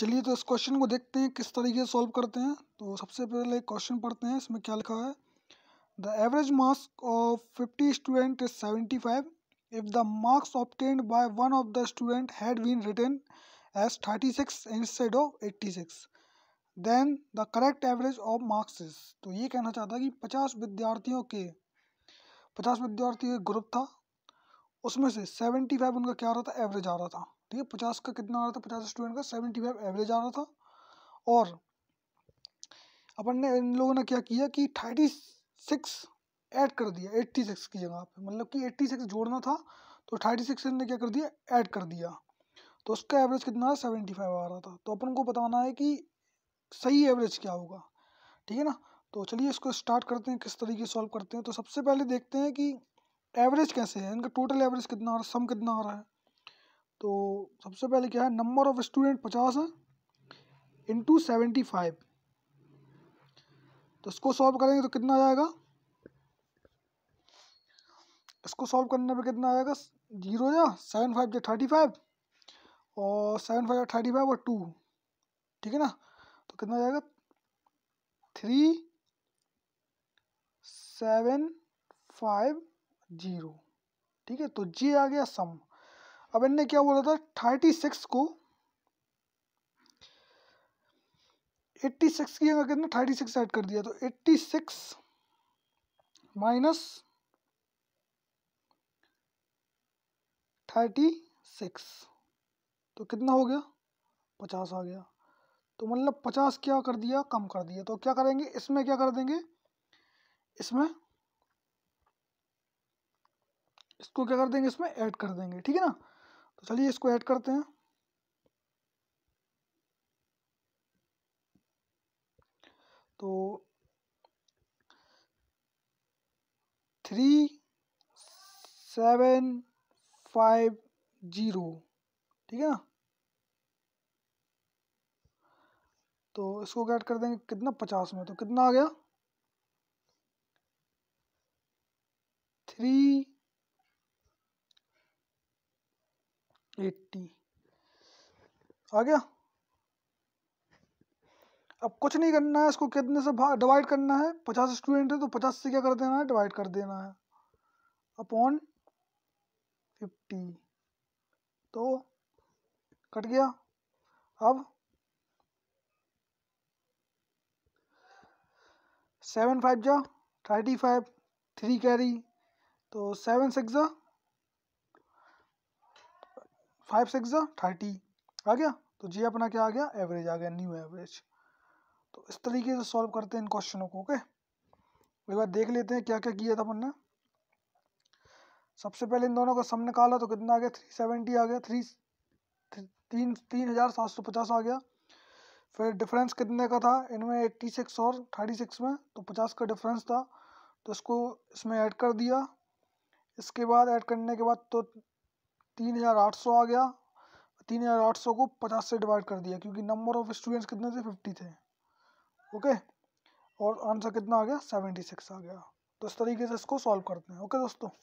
चलिए तो इस क्वेश्चन को देखते हैं किस तरीके से सॉल्व करते हैं तो सबसे पहले एक क्वेश्चन पढ़ते हैं इसमें क्या लिखा है the average marks of fifty student is seventy five if the if the one of the student had the written as thirty six instead of eighty six then the correct average of marks is तो ये कहना चाहता है कि पचास विद्यार्थियों के पचास विद्यार्थियों का ग्रुप था उसमें से सेवेंटी फाइव उनका क्या आ रहा था एवरेज आ रहा था ठीक है पचास का कितना आ रहा था पचास स्टूडेंट का सेवेंटी फाइव एवरेज आ रहा था और अपन ने इन लोगों ने क्या किया कि थर्टी सिक्स ऐड कर दिया एट्टी सिक्स की जगह पे मतलब कि एट्टी सिक्स जोड़ना था तो थर्टी सिक्स ने क्या कर दिया ऐड कर दिया तो उसका एवरेज कितना सेवेंटी फाइव आ रहा था तो अपन को बताना है कि सही एवरेज क्या होगा ठीक है ना तो चलिए इसको स्टार्ट करते हैं किस तरीके सॉल्व करते हैं तो सबसे पहले देखते हैं कि एवरेज कैसे है इनका टोटल एवरेज कितना आ रहा है सम कितना आ रहा है तो सबसे पहले क्या है नंबर ऑफ स्टूडेंट पचास है इंटू सेवेंटी फाइव तो इसको सॉल्व करेंगे तो कितना आ जाएगा इसको सॉल्व करने पे कितना आएगा जीरो या सेवन फाइव या थर्टी फाइव और सेवन फाइव या थर्टी फाइव और टू ठीक है ना तो कितना जाएगा थ्री सेवन फाइव जीरो ठीक है तो जी आ गया सम अब इनने क्या बोला था थर्टी सिक्स को एट्टी सिक्स की जगह कितना थर्टी सिक्स ऐड कर दिया तो eighty six minus thirty six तो कितना हो गया पचास आ गया तो मतलब पचास क्या कर दिया कम कर दिया तो क्या करेंगे इसमें क्या कर देंगे इसमें इसको क्या कर देंगे इसमें ऐड कर देंगे ठीक है ना तो चलिए इसको ऐड करते हैं तो थ्री सेवन फाइव जीरो ठीक है ना तो इसको ऐड कर देंगे कितना पचास में तो कितना आ गया थ्री एट्टी आ गया अब कुछ नहीं करना है इसको कितने से डिवाइड करना है पचास स्टूडेंट है तो पचास से क्या कर देना है डिवाइड कर देना है अपॉन फिफ्टी तो कट गया अब सेवन फाइव जा थर्टी फाइव थ्री कैरी तो सेवन सिक्स जा फाइव सिक्स थर्टी आ गया तो जी अपना क्या आ गया एवरेज आ गया न्यू एवरेज तो इस तरीके से सॉल्व करते हैं इन क्वेश्चनों को ओके एक बार देख लेते हैं क्या क्या किया था अपन ने सबसे पहले इन दोनों का सम निकाला तो कितना आ गया थ्री सेवेंटी आ गया थ्री तीन तीन हज़ार सात सौ पचास आ गया फिर डिफरेंस कितने का था इनमें एट्टी सिक्स और थर्टी सिक्स में तो पचास का डिफरेंस था तो इसको इसमें ऐड कर दिया इसके बाद ऐड करने के बाद तो तीन हज़ार आठ सौ आ गया तीन हज़ार आठ सौ को पचास से डिवाइड कर दिया क्योंकि नंबर ऑफ स्टूडेंट्स कितने थे फिफ्टी थे ओके और आंसर कितना आ गया सेवेंटी सिक्स आ गया तो इस तरीके से इसको सॉल्व करते हैं ओके दोस्तों